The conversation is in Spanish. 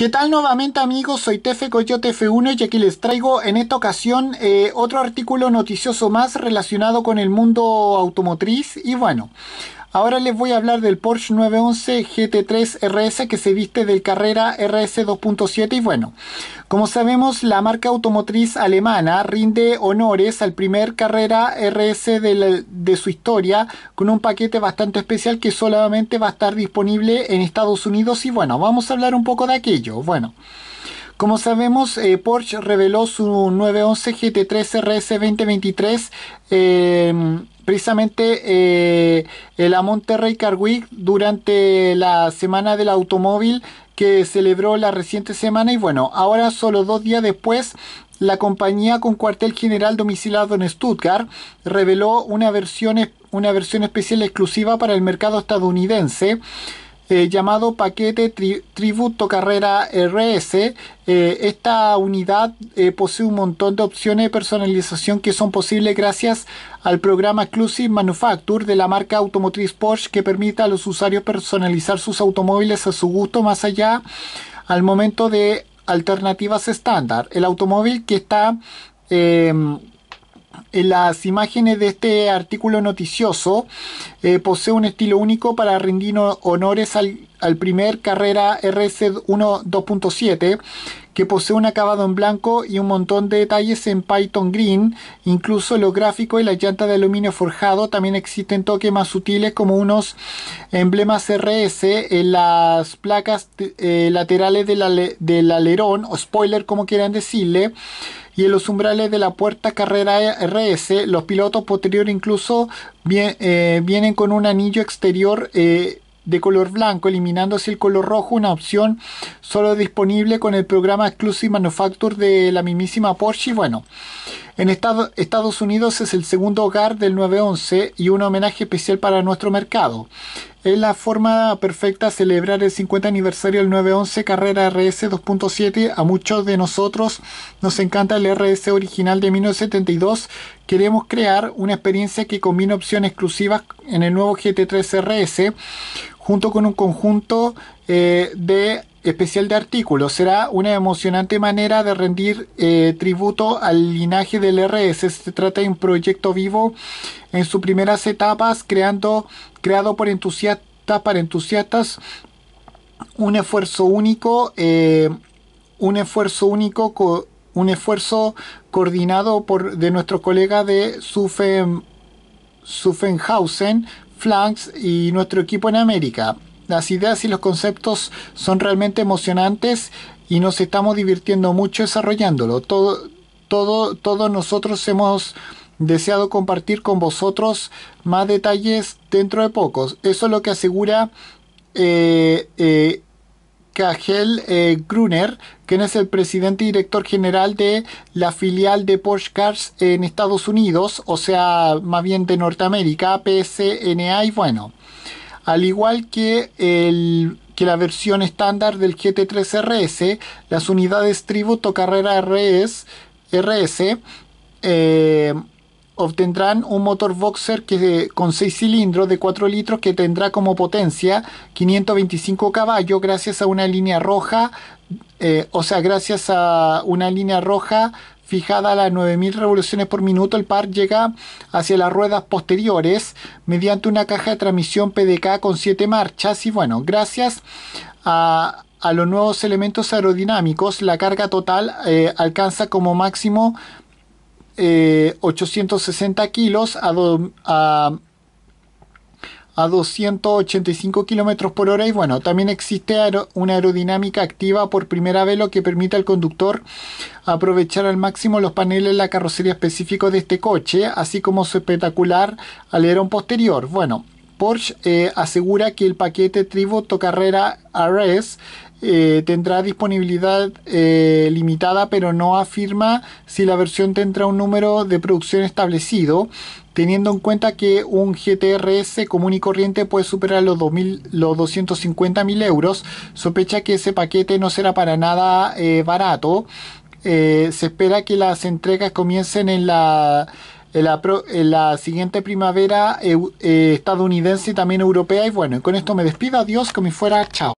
¿Qué tal nuevamente amigos? Soy Tefe Coyote F1 y aquí les traigo en esta ocasión eh, otro artículo noticioso más relacionado con el mundo automotriz y bueno... Ahora les voy a hablar del Porsche 911 GT3 RS que se viste del Carrera RS 2.7 y bueno, como sabemos la marca automotriz alemana rinde honores al primer Carrera RS de, su historia con un paquete bastante especial que solamente va a estar disponible en Estados Unidos y bueno, vamos a hablar un poco de aquello. Bueno. Como sabemos, eh, Porsche reveló su 911 GT3 RS 2023 precisamente en eh, la Monterrey Car Week durante la semana del automóvil que celebró la reciente semana y bueno, ahora solo dos días después la compañía con cuartel general domiciliado en Stuttgart reveló una versión, una versión especial exclusiva para el mercado estadounidense eh, llamado paquete Tributo Carrera RS. Eh, esta unidad eh, posee un montón de opciones de personalización que son posibles gracias al programa Exclusive Manufacture de la marca automotriz Porsche que permite a los usuarios personalizar sus automóviles a su gusto más allá al momento de alternativas estándar. El automóvil que está em, en las imágenes de este artículo noticioso eh, posee un estilo único para rendir honores al, primer carrera RS 1.2.7, que posee un acabado en blanco y un montón de detalles en Python Green, incluso los gráficos y las llantas de aluminio forjado. También existen toques más sutiles como unos emblemas RS en las placas eh, laterales del alerón o spoiler como quieran decirle y en los umbrales de la puerta carrera RS, los pilotos posterior incluso eh, vienen con un anillo exterior eh, de color blanco, eliminándose el color rojo, una opción solo disponible con el programa Exclusive Manufacture de la mismísima Porsche. Bueno, en Estados Unidos es el segundo hogar del 911 y un homenaje especial para nuestro mercado. Es la forma perfecta de celebrar el 50 aniversario del 911 Carrera RS 2.7. A muchos de nosotros nos encanta el RS original de 1972. Queremos crear una experiencia que combine opciones exclusivas en el nuevo GT3 RS junto con un conjunto eh, de especial de artículos será una emocionante manera de rendir eh, tributo al linaje del RS. Se trata de un proyecto vivo en sus primeras etapas, creando, creado por entusiastas para entusiastas, un esfuerzo único, eh, un esfuerzo único, un esfuerzo coordinado por de nuestros colegas de Sufen, Sufenhausen, Flanks y nuestro equipo en América las ideas y los conceptos son realmente emocionantes y nos estamos divirtiendo mucho desarrollándolo. Todo, todo, todos nosotros hemos deseado compartir con vosotros más detalles dentro de pocos. Eso es lo que asegura eh, eh, eh, Gruner, quien es el presidente y director general de la filial de Porsche Cars en Estados Unidos, o sea, más bien de Norteamérica, PSNA, y bueno. Al igual que, la versión estándar del GT3RS, las unidades Tributo Carrera RS, RS eh, obtendrán un motor boxer que, con 6 cilindros de 4 litros que tendrá como potencia 525 caballos gracias a una línea roja, eh, o sea, gracias a una línea roja fijada a las 9000 revoluciones por minuto, el par llega hacia las ruedas posteriores mediante una caja de transmisión PDK con 7 marchas y bueno, gracias a, los nuevos elementos aerodinámicos la carga total eh, alcanza como máximo 860 eh, kilos a, a a 285 km por hora y bueno, también existe una aerodinámica activa por primera vez lo que permite al conductor aprovechar al máximo los paneles de la carrocería específica de este coche, así como su espectacular alerón posterior. Bueno, Porsche eh, asegura que el paquete Tributo Carrera RS eh, tendrá disponibilidad eh, limitada, pero no afirma si la versión tendrá un número de producción establecido, teniendo en cuenta que un GTRS común y corriente puede superar los, mil, los 250.000 euros. Sospecha que ese paquete no será para nada eh, barato. se espera que las entregas comiencen en la en la, la, siguiente primavera estadounidense y también europea. Y bueno, con esto me despido. Adiós, como fuera. Chao.